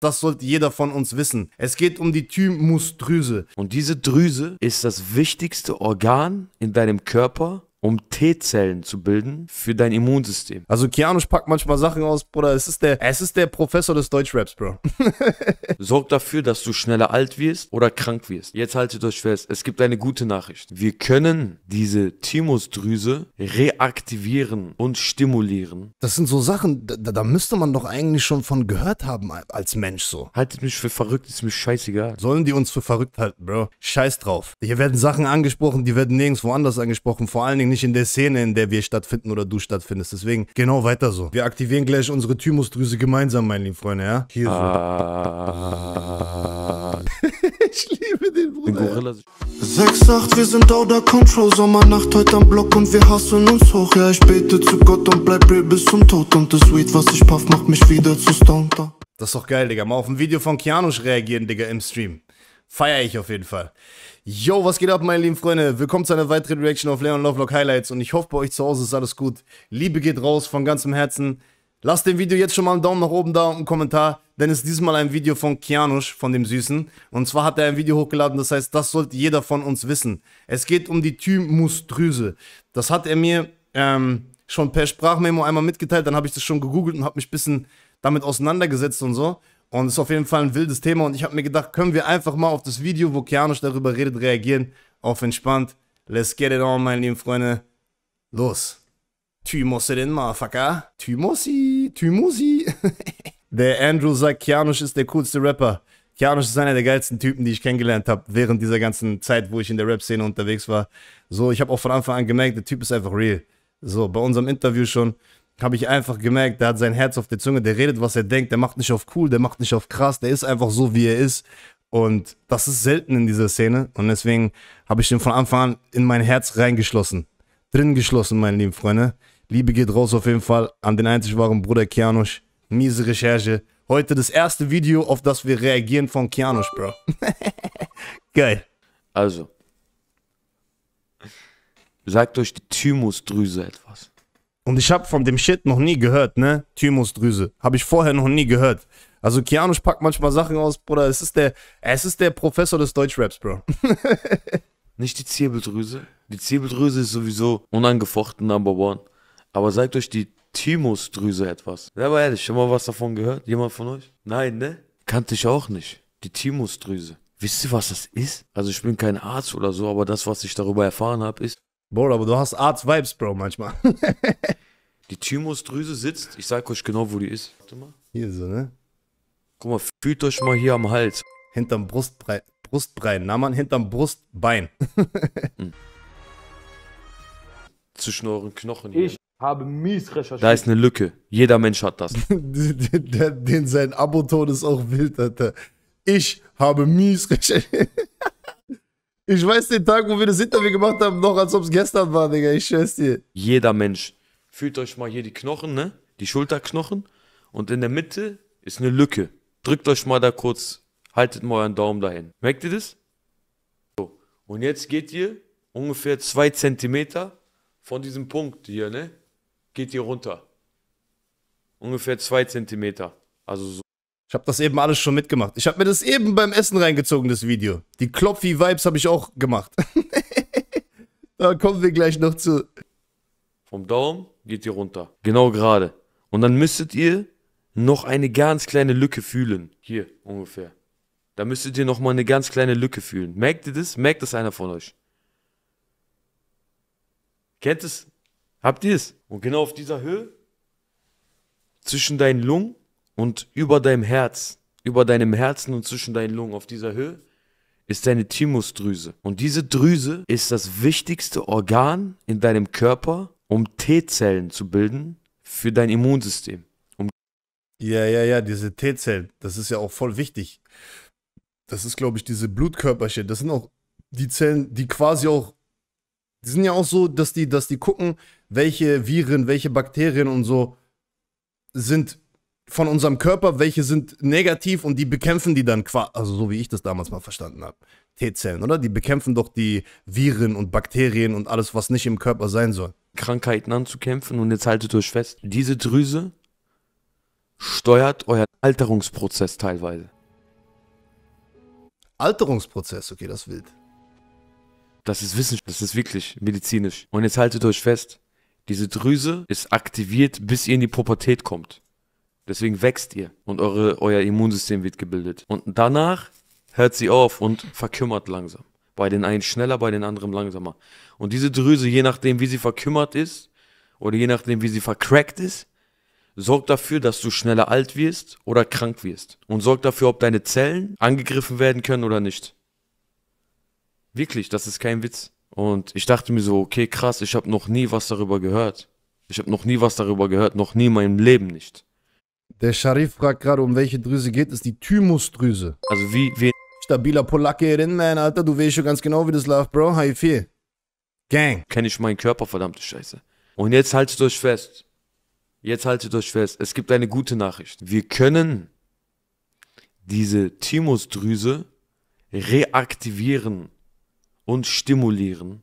Das sollte jeder von uns wissen. Es geht um die Thymusdrüse. Und diese Drüse ist das wichtigste Organ in deinem Körper, um T-Zellen zu bilden für dein Immunsystem. Also Kianusch packt manchmal Sachen aus, Bruder. Es ist der, es ist der Professor des Deutschraps, Bro. Sorgt dafür, dass du schneller alt wirst oder krank wirst. Jetzt haltet euch fest, es gibt eine gute Nachricht. Wir können diese Thymusdrüse reaktivieren und stimulieren. Das sind so Sachen, da, da müsste man doch eigentlich schon von gehört haben als Mensch so. Haltet mich für verrückt, ist mir scheißegal. Sollen die uns für verrückt halten, Bro? Scheiß drauf. Hier werden Sachen angesprochen, die werden nirgends woanders angesprochen, vor allen Dingen deswegen nicht in der Szene, in der wir stattfinden oder du stattfindest. Deswegen genau weiter so. Wir aktivieren gleich unsere Thymusdrüse gemeinsam, meine lieben Freunde, ja? Hier so. Ah. ich liebe den Bruder. 6-8, wir sind Outer Control, Sommernacht heute am Block und wir hassen uns hoch. Ja, ich bete zu Gott und bleib real bis zum Tod. Und das Weed, was ich puff, macht mich wieder zu Stonter. Das ist doch geil, Digga. Mal auf ein Video von Kianusch reagieren, Digga, im Stream. Feier ich auf jeden Fall. Yo, was geht ab, meine lieben Freunde? Willkommen zu einer weiteren Reaction auf Leon Lovelock Highlights und ich hoffe, bei euch zu Hause ist alles gut. Liebe geht raus von ganzem Herzen. Lasst dem Video jetzt schon mal einen Daumen nach oben da und einen Kommentar, denn es ist diesmal ein Video von Kianusch, von dem Süßen. Und zwar hat er ein Video hochgeladen, das heißt, das sollte jeder von uns wissen. Es geht um die Thymusdrüse. Das hat er mir ähm, schon per Sprachmemo einmal mitgeteilt, dann habe ich das schon gegoogelt und habe mich ein bisschen damit auseinandergesetzt und so. Und es ist auf jeden Fall ein wildes Thema und ich habe mir gedacht, können wir einfach mal auf das Video, wo Kianosch darüber redet, reagieren. Auf entspannt. Let's get it on, meine lieben Freunde. Los. Thymosse den Motherfucker. Thymosi, Thymosi. der Andrew sagt, Kianosch ist der coolste Rapper. Kianosch ist einer der geilsten Typen, die ich kennengelernt habe, während dieser ganzen Zeit, wo ich in der Rap-Szene unterwegs war. So, ich habe auch von Anfang an gemerkt, der Typ ist einfach real. So, bei unserem Interview schon habe ich einfach gemerkt, der hat sein Herz auf der Zunge, der redet, was er denkt, der macht nicht auf cool, der macht nicht auf krass, der ist einfach so, wie er ist. Und das ist selten in dieser Szene. Und deswegen habe ich den von Anfang an in mein Herz reingeschlossen. Drin geschlossen, meine lieben Freunde. Liebe geht raus auf jeden Fall an den einzig wahren Bruder Kianosch. Miese Recherche. Heute das erste Video, auf das wir reagieren von Kianosch, Bro. Geil. Also, sagt euch die Thymusdrüse etwas. Und ich habe von dem Shit noch nie gehört, ne? Thymusdrüse. Habe ich vorher noch nie gehört. Also Kianusch packt manchmal Sachen aus, Bruder. Es ist der, es ist der Professor des Deutschraps, Bro. Nicht die Zirbeldrüse. Die Zirbeldrüse ist sowieso unangefochten Number One. Aber sagt euch die Thymusdrüse etwas. Selber ehrlich, schon mal was davon gehört? Jemand von euch? Nein, ne? Kannte ich auch nicht. Die Thymusdrüse. Wisst ihr, was das ist? Also ich bin kein Arzt oder so, aber das, was ich darüber erfahren habe, ist, Bro, aber du hast Arzt-Vibes, Bro, manchmal. die Thymusdrüse sitzt, ich sag euch genau, wo die ist. Warte mal. Hier so, ne? Guck mal, fühlt euch mal hier am Hals. Hinterm Brustbrei Brustbein, na man, hinterm Brustbein. hm. Zwischen euren Knochen hier. Ich habe mies recherchiert. Da ist eine Lücke. Jeder Mensch hat das. den, sein Aboton ist auch wild, Alter. Ich habe mies recherchiert. Ich weiß den Tag, wo wir das Interview gemacht haben, noch als ob es gestern war, Digga. Ich schwör's dir. Jeder Mensch. Fühlt euch mal hier die Knochen, ne? Die Schulterknochen. Und in der Mitte ist eine Lücke. Drückt euch mal da kurz. Haltet mal euren Daumen dahin. Merkt ihr das? So. Und jetzt geht ihr ungefähr zwei Zentimeter von diesem Punkt hier, ne? Geht ihr runter. Ungefähr zwei Zentimeter. Also so hab das eben alles schon mitgemacht. Ich habe mir das eben beim Essen reingezogen, das Video. Die Klopfi-Vibes habe ich auch gemacht. da kommen wir gleich noch zu. Vom Daumen geht ihr runter. Genau gerade. Und dann müsstet ihr noch eine ganz kleine Lücke fühlen. Hier ungefähr. Da müsstet ihr nochmal eine ganz kleine Lücke fühlen. Merkt ihr das? Merkt das einer von euch? Kennt es? Habt ihr es? Und genau auf dieser Höhe, zwischen deinen Lungen und über deinem Herz, über deinem Herzen und zwischen deinen Lungen auf dieser Höhe ist deine Thymusdrüse. Und diese Drüse ist das wichtigste Organ in deinem Körper, um T-Zellen zu bilden für dein Immunsystem. Um ja, ja, ja, diese T-Zellen, das ist ja auch voll wichtig. Das ist, glaube ich, diese Blutkörperchen. Das sind auch die Zellen, die quasi auch, die sind ja auch so, dass die, dass die gucken, welche Viren, welche Bakterien und so sind von unserem Körper, welche sind negativ und die bekämpfen die dann quasi, also so wie ich das damals mal verstanden habe. T-Zellen, oder? Die bekämpfen doch die Viren und Bakterien und alles, was nicht im Körper sein soll. Krankheiten anzukämpfen und jetzt haltet euch fest, diese Drüse steuert euren Alterungsprozess teilweise. Alterungsprozess, okay, das ist wild. Das ist Wissenschaft, das ist wirklich medizinisch. Und jetzt haltet euch fest, diese Drüse ist aktiviert, bis ihr in die Pubertät kommt. Deswegen wächst ihr und eure, euer Immunsystem wird gebildet. Und danach hört sie auf und verkümmert langsam. Bei den einen schneller, bei den anderen langsamer. Und diese Drüse, je nachdem, wie sie verkümmert ist oder je nachdem, wie sie verkrackt ist, sorgt dafür, dass du schneller alt wirst oder krank wirst. Und sorgt dafür, ob deine Zellen angegriffen werden können oder nicht. Wirklich, das ist kein Witz. Und ich dachte mir so, okay, krass, ich habe noch nie was darüber gehört. Ich habe noch nie was darüber gehört, noch nie in meinem Leben nicht. Der Sharif fragt gerade, um welche Drüse geht es? Die Thymusdrüse. Also wie, wie... Stabiler Polacke, man, Alter, du weißt schon ganz genau, wie das läuft, Bro. High 4. Gang. Kenne ich meinen Körper, verdammte Scheiße. Und jetzt haltet euch fest. Jetzt haltet euch fest. Es gibt eine gute Nachricht. Wir können diese Thymusdrüse reaktivieren und stimulieren.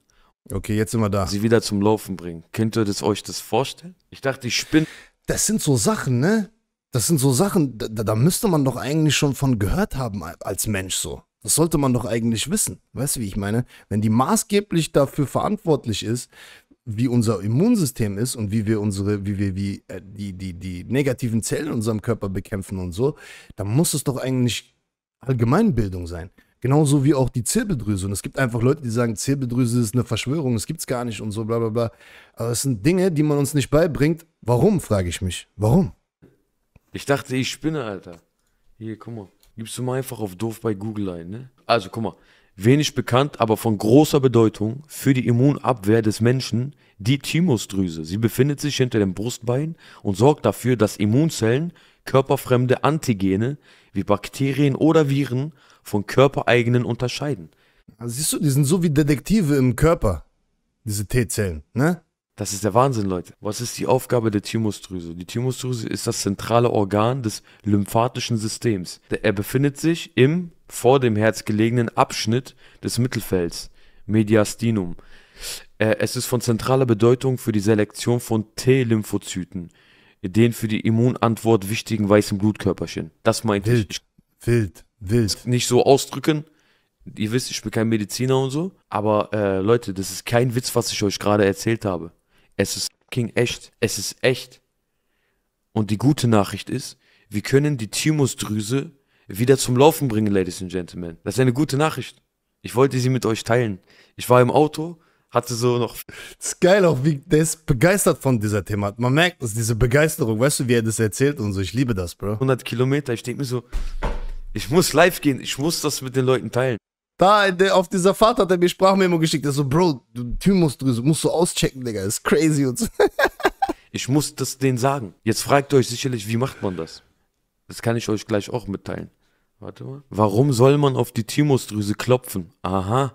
Okay, jetzt sind wir da. Sie wieder zum Laufen bringen. Könnt ihr das, euch das vorstellen? Ich dachte, ich spinne. Das sind so Sachen, ne? Das sind so Sachen, da, da müsste man doch eigentlich schon von gehört haben als Mensch so. Das sollte man doch eigentlich wissen. Weißt du, wie ich meine? Wenn die maßgeblich dafür verantwortlich ist, wie unser Immunsystem ist und wie wir unsere, wie wir wie, äh, die, die, die negativen Zellen in unserem Körper bekämpfen und so, dann muss es doch eigentlich Allgemeinbildung sein. Genauso wie auch die Zirbeldrüse. Und es gibt einfach Leute, die sagen, Zirbeldrüse ist eine Verschwörung, es gibt's gar nicht und so, bla bla bla. Aber es sind Dinge, die man uns nicht beibringt. Warum, frage ich mich. Warum? Ich dachte, ich spinne, Alter. Hier, guck mal. Gibst du mal einfach auf doof bei Google ein, ne? Also, guck mal. Wenig bekannt, aber von großer Bedeutung für die Immunabwehr des Menschen, die Thymusdrüse. Sie befindet sich hinter dem Brustbein und sorgt dafür, dass Immunzellen körperfremde Antigene wie Bakterien oder Viren von körpereigenen unterscheiden. Also siehst du, die sind so wie Detektive im Körper, diese T-Zellen, ne? Das ist der Wahnsinn, Leute. Was ist die Aufgabe der Thymusdrüse? Die Thymusdrüse ist das zentrale Organ des lymphatischen Systems. Er befindet sich im vor dem Herz gelegenen Abschnitt des Mittelfelds, Mediastinum. Äh, es ist von zentraler Bedeutung für die Selektion von T-Lymphozyten, den für die Immunantwort wichtigen weißen Blutkörperchen. Das meinte wild, ich. Wild, wild. Nicht so ausdrücken, ihr wisst, ich bin kein Mediziner und so, aber äh, Leute, das ist kein Witz, was ich euch gerade erzählt habe. Es ist King echt. Es ist echt. Und die gute Nachricht ist, wir können die Thymusdrüse wieder zum Laufen bringen, Ladies and Gentlemen. Das ist eine gute Nachricht. Ich wollte sie mit euch teilen. Ich war im Auto, hatte so noch. Das ist geil auch, wie der ist begeistert von dieser Thematik. Man merkt es, diese Begeisterung. Weißt du, wie er das erzählt und so. Ich liebe das, Bro. 100 Kilometer. Ich denke mir so, ich muss live gehen. Ich muss das mit den Leuten teilen. Da auf dieser Fahrt hat er mir Sprachmemo geschickt. Er so, Bro, du Team musst, musst du auschecken, Digga. Das ist crazy und so. ich muss das denen sagen. Jetzt fragt ihr euch sicherlich, wie macht man das? Das kann ich euch gleich auch mitteilen. Warte mal. Warum soll man auf die Thymusdrüse klopfen? Aha.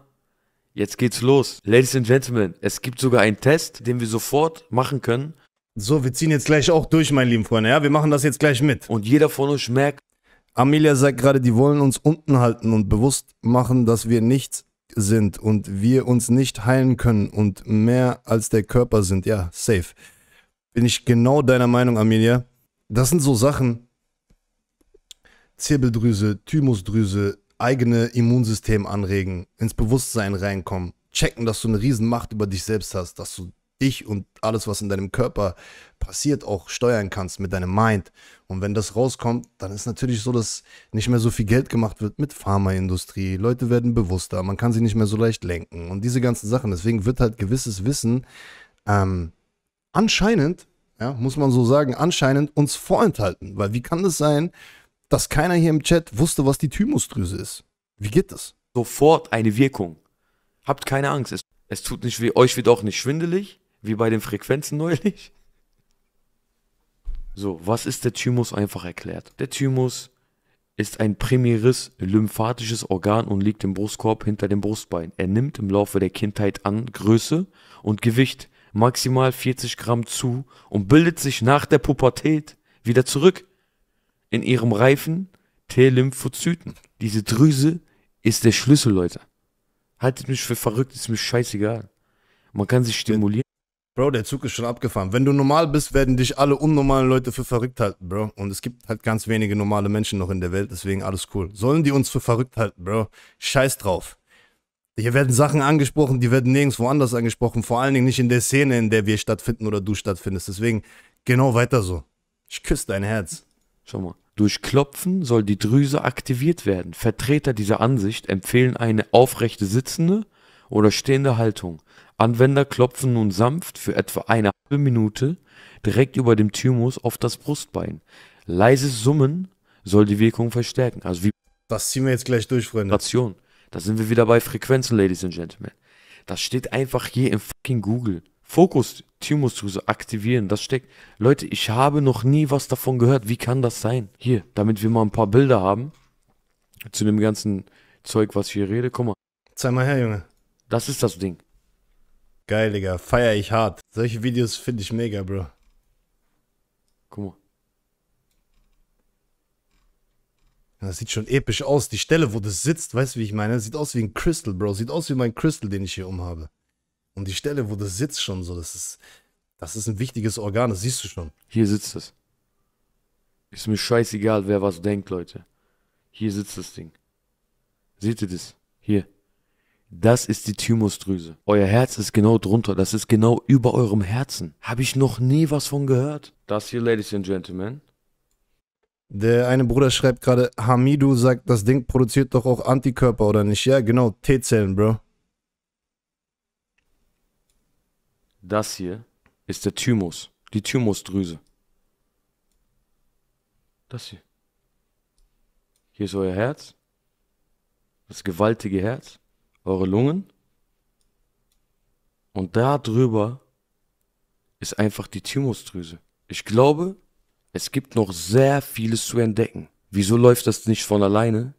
Jetzt geht's los. Ladies and Gentlemen, es gibt sogar einen Test, den wir sofort machen können. So, wir ziehen jetzt gleich auch durch, meine lieben Freunde. Ja, wir machen das jetzt gleich mit. Und jeder von euch merkt, Amelia sagt gerade, die wollen uns unten halten und bewusst machen, dass wir nichts sind und wir uns nicht heilen können und mehr als der Körper sind. Ja, safe. Bin ich genau deiner Meinung, Amelia. Das sind so Sachen. Zirbeldrüse, Thymusdrüse, eigene Immunsystem anregen, ins Bewusstsein reinkommen, checken, dass du eine Riesenmacht über dich selbst hast, dass du dich und alles, was in deinem Körper passiert, auch steuern kannst mit deinem Mind. Und wenn das rauskommt, dann ist natürlich so, dass nicht mehr so viel Geld gemacht wird mit Pharmaindustrie. Leute werden bewusster, man kann sie nicht mehr so leicht lenken und diese ganzen Sachen. Deswegen wird halt gewisses Wissen ähm, anscheinend, ja, muss man so sagen, anscheinend uns vorenthalten. Weil wie kann das sein, dass keiner hier im Chat wusste, was die Thymusdrüse ist? Wie geht das? Sofort eine Wirkung. Habt keine Angst. Es, es tut nicht weh, euch wird auch nicht schwindelig wie bei den Frequenzen neulich. So, was ist der Thymus einfach erklärt? Der Thymus ist ein primäres lymphatisches Organ und liegt im Brustkorb hinter dem Brustbein. Er nimmt im Laufe der Kindheit an Größe und Gewicht maximal 40 Gramm zu und bildet sich nach der Pubertät wieder zurück in ihrem reifen T-Lymphozyten. Diese Drüse ist der Schlüssel, Leute. Haltet mich für verrückt, ist mir scheißegal. Man kann sich stimulieren. Bro, der Zug ist schon abgefahren. Wenn du normal bist, werden dich alle unnormalen Leute für verrückt halten, Bro. Und es gibt halt ganz wenige normale Menschen noch in der Welt, deswegen alles cool. Sollen die uns für verrückt halten, Bro? Scheiß drauf. Hier werden Sachen angesprochen, die werden nirgendwo anders angesprochen. Vor allen Dingen nicht in der Szene, in der wir stattfinden oder du stattfindest. Deswegen genau weiter so. Ich küsse dein Herz. Schau mal. Durch Klopfen soll die Drüse aktiviert werden. Vertreter dieser Ansicht empfehlen eine aufrechte sitzende oder stehende Haltung. Anwender klopfen nun sanft für etwa eine halbe Minute direkt über dem Thymus auf das Brustbein. Leises Summen soll die Wirkung verstärken. Also wie das ziehen wir jetzt gleich durch, Freunde. Station. Da sind wir wieder bei Frequenzen, Ladies and Gentlemen. Das steht einfach hier im fucking Google. Fokus, Thymusdrüse aktivieren, das steckt. Leute, ich habe noch nie was davon gehört. Wie kann das sein? Hier, damit wir mal ein paar Bilder haben. Zu dem ganzen Zeug, was ich hier rede. Guck mal. Zeig mal her, Junge. Das ist das Ding. Geil, Digga. Feier ich hart. Solche Videos finde ich mega, Bro. Guck mal. Das sieht schon episch aus. Die Stelle, wo du sitzt, weißt du, wie ich meine? sieht aus wie ein Crystal, Bro. Sieht aus wie mein Crystal, den ich hier umhabe. Und die Stelle, wo du sitzt, schon so, das ist, das ist ein wichtiges Organ, das siehst du schon. Hier sitzt es. Ist mir scheißegal, wer was denkt, Leute. Hier sitzt das Ding. Seht ihr das? Hier. Das ist die Thymusdrüse. Euer Herz ist genau drunter. Das ist genau über eurem Herzen. Habe ich noch nie was von gehört. Das hier, Ladies and Gentlemen. Der eine Bruder schreibt gerade, Hamidu sagt, das Ding produziert doch auch Antikörper, oder nicht? Ja, genau, T-Zellen, Bro. Das hier ist der Thymus, die Thymusdrüse. Das hier. Hier ist euer Herz. Das gewaltige Herz eure Lungen. Und da drüber ist einfach die Thymusdrüse. Ich glaube, es gibt noch sehr vieles zu entdecken. Wieso läuft das nicht von alleine?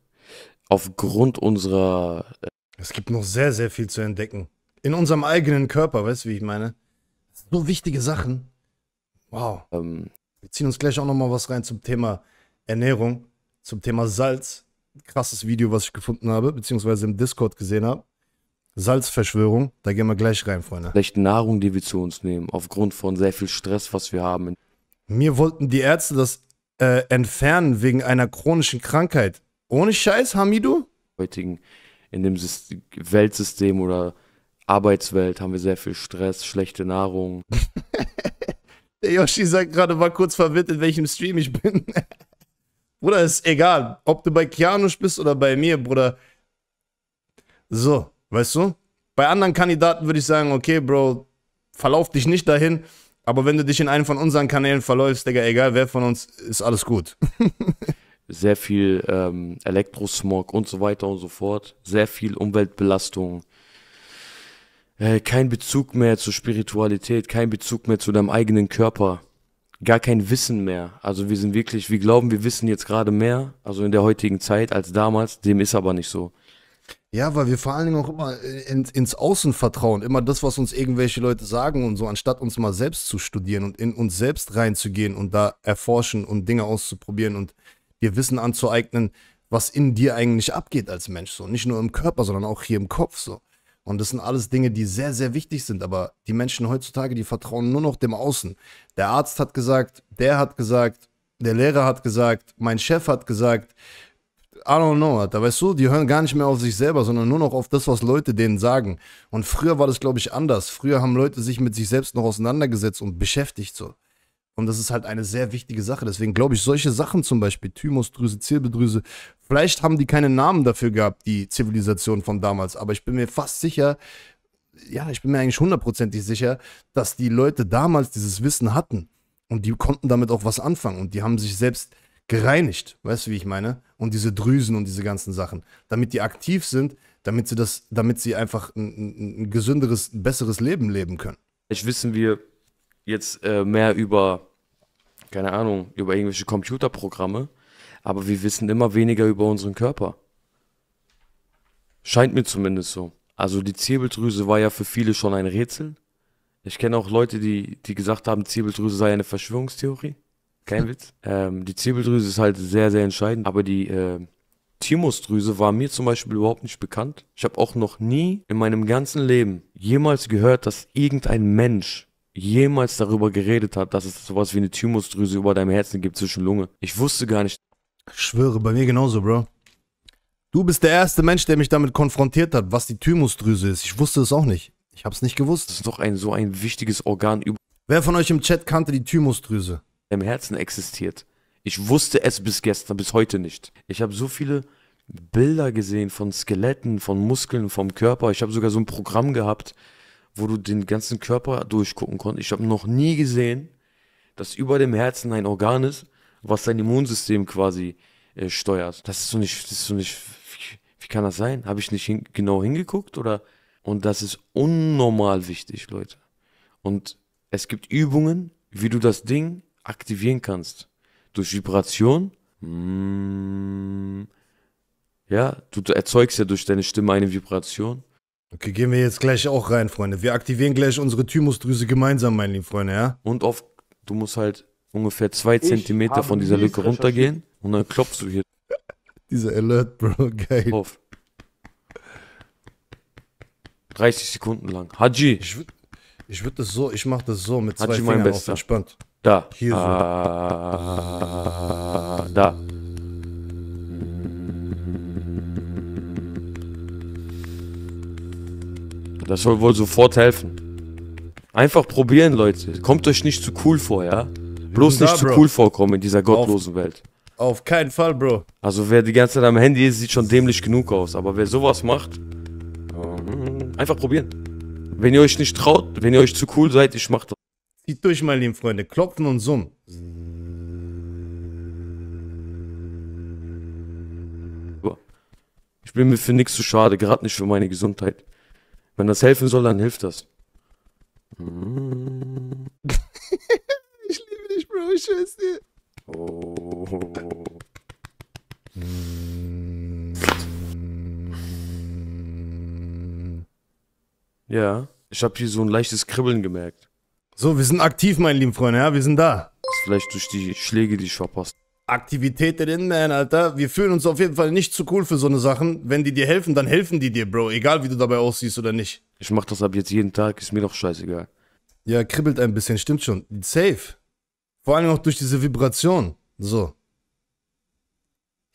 Aufgrund unserer. Äh, es gibt noch sehr, sehr viel zu entdecken. In unserem eigenen Körper, weißt du, wie ich meine? So wichtige Sachen. Wow. Ähm, Wir ziehen uns gleich auch noch mal was rein zum Thema Ernährung, zum Thema Salz krasses Video, was ich gefunden habe, beziehungsweise im Discord gesehen habe. Salzverschwörung, da gehen wir gleich rein, Freunde. Schlechte Nahrung, die wir zu uns nehmen, aufgrund von sehr viel Stress, was wir haben. Mir wollten die Ärzte das äh, entfernen wegen einer chronischen Krankheit. Ohne Scheiß, Hamidu? Heutigen, in dem System, Weltsystem oder Arbeitswelt haben wir sehr viel Stress, schlechte Nahrung. Der Yoshi sagt gerade, war kurz verwirrt, in welchem Stream ich bin. Bruder, ist egal, ob du bei Kianusch bist oder bei mir, Bruder. So, weißt du? Bei anderen Kandidaten würde ich sagen, okay, Bro, verlauf dich nicht dahin. Aber wenn du dich in einen von unseren Kanälen verläufst, Digga, egal wer von uns, ist alles gut. Sehr viel ähm, Elektrosmog und so weiter und so fort. Sehr viel Umweltbelastung. Äh, kein Bezug mehr zur Spiritualität, kein Bezug mehr zu deinem eigenen Körper gar kein Wissen mehr. Also wir sind wirklich, wir glauben, wir wissen jetzt gerade mehr, also in der heutigen Zeit als damals, dem ist aber nicht so. Ja, weil wir vor allen Dingen auch immer in, ins Außen vertrauen, immer das, was uns irgendwelche Leute sagen und so, anstatt uns mal selbst zu studieren und in uns selbst reinzugehen und da erforschen und Dinge auszuprobieren und dir Wissen anzueignen, was in dir eigentlich abgeht als Mensch, so nicht nur im Körper, sondern auch hier im Kopf, so. Und das sind alles Dinge, die sehr, sehr wichtig sind. Aber die Menschen heutzutage, die vertrauen nur noch dem Außen. Der Arzt hat gesagt, der hat gesagt, der Lehrer hat gesagt, mein Chef hat gesagt. I don't know, da weißt du, die hören gar nicht mehr auf sich selber, sondern nur noch auf das, was Leute denen sagen. Und früher war das, glaube ich, anders. Früher haben Leute sich mit sich selbst noch auseinandergesetzt und beschäftigt so. Und das ist halt eine sehr wichtige Sache. Deswegen glaube ich, solche Sachen zum Beispiel, Thymusdrüse, Zirbeldrüse, vielleicht haben die keine Namen dafür gehabt, die Zivilisation von damals. Aber ich bin mir fast sicher, ja, ich bin mir eigentlich hundertprozentig sicher, dass die Leute damals dieses Wissen hatten. Und die konnten damit auch was anfangen. Und die haben sich selbst gereinigt. Weißt du, wie ich meine? Und diese Drüsen und diese ganzen Sachen. Damit die aktiv sind, damit sie das, damit sie einfach ein, ein gesünderes, besseres Leben leben können. Vielleicht wissen wir jetzt äh, mehr über keine Ahnung, über irgendwelche Computerprogramme, aber wir wissen immer weniger über unseren Körper. Scheint mir zumindest so. Also die Zirbeldrüse war ja für viele schon ein Rätsel. Ich kenne auch Leute, die, die gesagt haben, Zirbeldrüse sei eine Verschwörungstheorie. Kein Witz. Ähm, die Zirbeldrüse ist halt sehr, sehr entscheidend, aber die äh, Thymusdrüse war mir zum Beispiel überhaupt nicht bekannt. Ich habe auch noch nie in meinem ganzen Leben jemals gehört, dass irgendein Mensch jemals darüber geredet hat, dass es sowas wie eine Thymusdrüse über deinem Herzen gibt zwischen Lunge. Ich wusste gar nicht. Ich schwöre, bei mir genauso, Bro. Du bist der erste Mensch, der mich damit konfrontiert hat, was die Thymusdrüse ist. Ich wusste es auch nicht. Ich habe es nicht gewusst. Das ist doch ein so ein wichtiges Organ. Wer von euch im Chat kannte die Thymusdrüse? Im Herzen existiert. Ich wusste es bis gestern, bis heute nicht. Ich habe so viele Bilder gesehen von Skeletten, von Muskeln, vom Körper. Ich habe sogar so ein Programm gehabt, wo du den ganzen Körper durchgucken konntest. Ich habe noch nie gesehen, dass über dem Herzen ein Organ ist, was dein Immunsystem quasi äh, steuert. Das ist so nicht, das ist so nicht, wie, wie kann das sein? Habe ich nicht hin, genau hingeguckt oder? Und das ist unnormal wichtig, Leute. Und es gibt Übungen, wie du das Ding aktivieren kannst. Durch Vibration. Mm, ja, du, du erzeugst ja durch deine Stimme eine Vibration. Okay, gehen wir jetzt gleich auch rein, Freunde. Wir aktivieren gleich unsere Thymusdrüse gemeinsam, meine lieben Freunde, ja? Und auf, du musst halt ungefähr zwei ich Zentimeter von dieser Lücke runtergehen und dann klopfst du hier. Dieser Alert, Bro, geil. Auf. 30 Sekunden lang. Haji. Ich würde ich würd das so, ich mache das so mit Haji zwei Haji, Fingern auf, entspannt. Da. Hier so. Ah, da. Das soll wohl sofort helfen. Einfach probieren, Leute. Kommt euch nicht zu cool vor, ja? Bloß nicht da, zu cool vorkommen in dieser gottlosen auf, Welt. Auf keinen Fall, Bro. Also wer die ganze Zeit am Handy ist, sieht schon dämlich genug aus. Aber wer sowas macht, ähm, einfach probieren. Wenn ihr euch nicht traut, wenn ihr euch zu cool seid, ich mach das. Zieht durch, meine lieben Freunde. Klopfen und summen. Ich bin mir für nichts zu schade, gerade nicht für meine Gesundheit. Wenn das helfen soll, dann hilft das. ich liebe dich, Bro, ich schätze dir. Oh. Ja, ich habe hier so ein leichtes Kribbeln gemerkt. So, wir sind aktiv, meine lieben Freunde, ja, wir sind da. Das ist vielleicht durch die Schläge, die ich verpasst. habe. Aktivität in Man, Alter. Wir fühlen uns auf jeden Fall nicht zu cool für so eine Sachen. Wenn die dir helfen, dann helfen die dir, Bro. Egal, wie du dabei aussiehst oder nicht. Ich mach das ab jetzt jeden Tag, ist mir doch scheißegal. Ja, kribbelt ein bisschen, stimmt schon. Safe. Vor allem auch durch diese Vibration. So.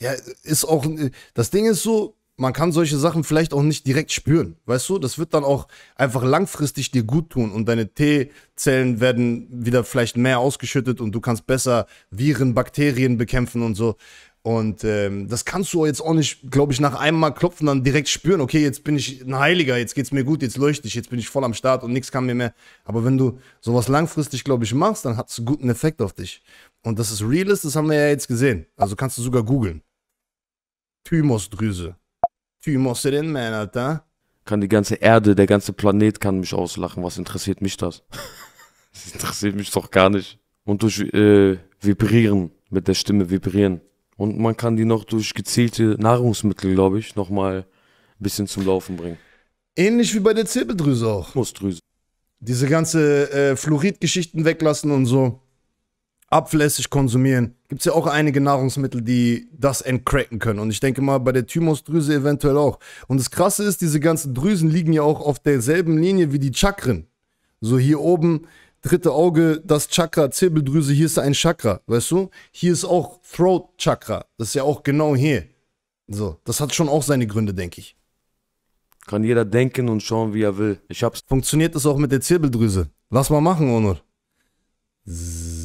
Ja, ist auch. Äh, das Ding ist so, man kann solche Sachen vielleicht auch nicht direkt spüren. Weißt du, das wird dann auch einfach langfristig dir gut tun und deine T-Zellen werden wieder vielleicht mehr ausgeschüttet und du kannst besser Viren, Bakterien bekämpfen und so. Und ähm, das kannst du jetzt auch nicht, glaube ich, nach einem Mal klopfen dann direkt spüren, okay, jetzt bin ich ein Heiliger, jetzt geht's mir gut, jetzt leuchte ich, jetzt bin ich voll am Start und nichts kann mir mehr. Aber wenn du sowas langfristig, glaube ich, machst, dann hat es einen guten Effekt auf dich. Und das ist real ist, das haben wir ja jetzt gesehen. Also kannst du sogar googeln. Thymusdrüse. Tü musst du den Man, Alter. Kann die ganze Erde, der ganze Planet kann mich auslachen. Was interessiert mich das? das interessiert mich doch gar nicht. Und durch äh, Vibrieren, mit der Stimme vibrieren. Und man kann die noch durch gezielte Nahrungsmittel, glaube ich, nochmal ein bisschen zum Laufen bringen. Ähnlich wie bei der Zirbeldrüse auch. Muss Drüse. Diese ganze äh, Fluorid-Geschichten weglassen und so ablässig konsumieren, gibt es ja auch einige Nahrungsmittel, die das entcracken können. Und ich denke mal, bei der Thymusdrüse eventuell auch. Und das Krasse ist, diese ganzen Drüsen liegen ja auch auf derselben Linie wie die Chakren. So hier oben, dritte Auge, das Chakra, Zirbeldrüse, hier ist ein Chakra, weißt du? Hier ist auch Throat Chakra, das ist ja auch genau hier. So, das hat schon auch seine Gründe, denke ich. Kann jeder denken und schauen, wie er will. Ich hab's. Funktioniert das auch mit der Zirbeldrüse? Lass mal machen, Onur. So.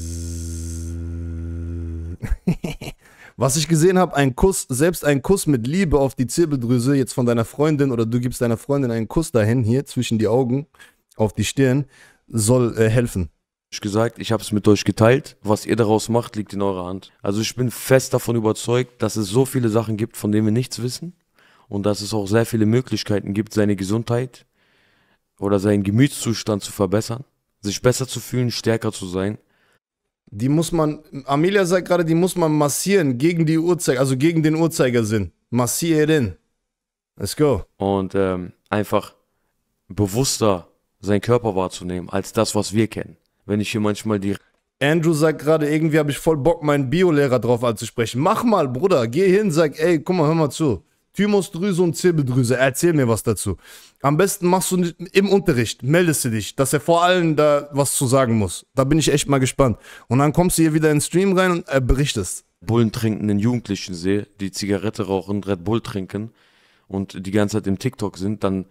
Was ich gesehen habe, ein Kuss, selbst ein Kuss mit Liebe auf die Zirbeldrüse, jetzt von deiner Freundin oder du gibst deiner Freundin einen Kuss dahin, hier zwischen die Augen, auf die Stirn, soll äh, helfen. Ich gesagt, ich habe es mit euch geteilt. Was ihr daraus macht, liegt in eurer Hand. Also ich bin fest davon überzeugt, dass es so viele Sachen gibt, von denen wir nichts wissen und dass es auch sehr viele Möglichkeiten gibt, seine Gesundheit oder seinen Gemütszustand zu verbessern, sich besser zu fühlen, stärker zu sein die muss man, Amelia sagt gerade, die muss man massieren gegen die Uhrzeiger, also gegen den Uhrzeigersinn. Massieren. Let's go. Und ähm, einfach bewusster seinen Körper wahrzunehmen, als das, was wir kennen. Wenn ich hier manchmal die. Andrew sagt gerade, irgendwie habe ich voll Bock, meinen Biolehrer drauf anzusprechen. Mach mal, Bruder, geh hin, sag, ey, guck mal, hör mal zu. Thymusdrüse und Zirbeldrüse. Erzähl mir was dazu. Am besten machst du im Unterricht, meldest du dich, dass er vor allem da was zu sagen muss. Da bin ich echt mal gespannt. Und dann kommst du hier wieder in den Stream rein und äh, berichtest. Bullen trinkenden Jugendlichen sehe, die Zigarette rauchen, Red Bull trinken und die ganze Zeit im TikTok sind, dann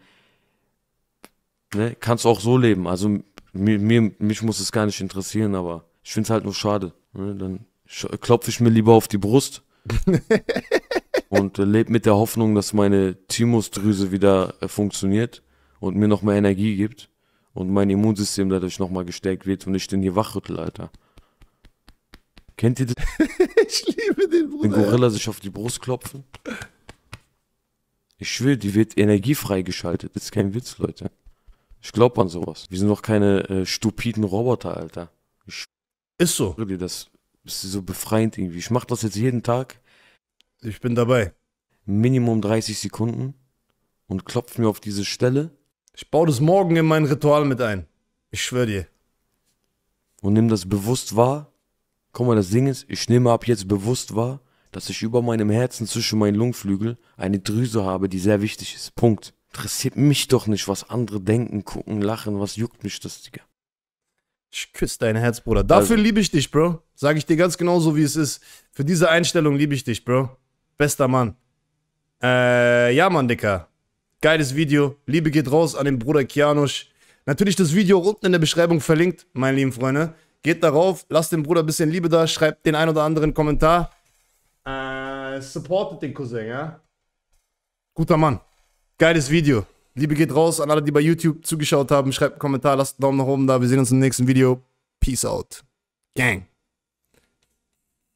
ne, kannst du auch so leben. Also mir, mir, mich muss es gar nicht interessieren, aber ich finde es halt nur schade. Ne? Dann klopfe ich mir lieber auf die Brust und äh, lebe mit der Hoffnung, dass meine Thymusdrüse wieder äh, funktioniert und mir noch mehr Energie gibt und mein Immunsystem dadurch nochmal gestärkt wird und ich den hier wachrüttel, Alter. Kennt ihr das? ich liebe den Bruder. Den Gorilla sich auf die Brust klopfen. Ich schwöre, die wird Energie freigeschaltet. Das ist kein Witz, Leute. Ich glaube an sowas. Wir sind doch keine äh, stupiden Roboter, Alter. Ich ist so. das ist so befreiend irgendwie. Ich mache das jetzt jeden Tag. Ich bin dabei. Minimum 30 Sekunden und klopf mir auf diese Stelle. Ich baue das morgen in mein Ritual mit ein. Ich schwöre dir. Und nimm das bewusst wahr. Guck mal, das Ding ist, ich nehme ab jetzt bewusst wahr, dass ich über meinem Herzen zwischen meinen Lungenflügel eine Drüse habe, die sehr wichtig ist. Punkt. Interessiert mich doch nicht, was andere denken, gucken, lachen, was juckt mich das, Digga. Ich küsse dein Herz, Bruder. Dafür also, liebe ich dich, Bro. Sag ich dir ganz genau so, wie es ist. Für diese Einstellung liebe ich dich, Bro. Bester Mann. Äh, ja, Mann, Dicker. Geiles Video. Liebe geht raus an den Bruder Kianusch. Natürlich das Video unten in der Beschreibung verlinkt, meine lieben Freunde. Geht darauf, lasst dem Bruder ein bisschen Liebe da, schreibt den ein oder anderen Kommentar. Äh, supportet den Cousin, ja? Guter Mann. Geiles Video. Liebe geht raus an alle, die bei YouTube zugeschaut haben. Schreibt einen Kommentar, lasst einen Daumen nach oben da. Wir sehen uns im nächsten Video. Peace out. Gang.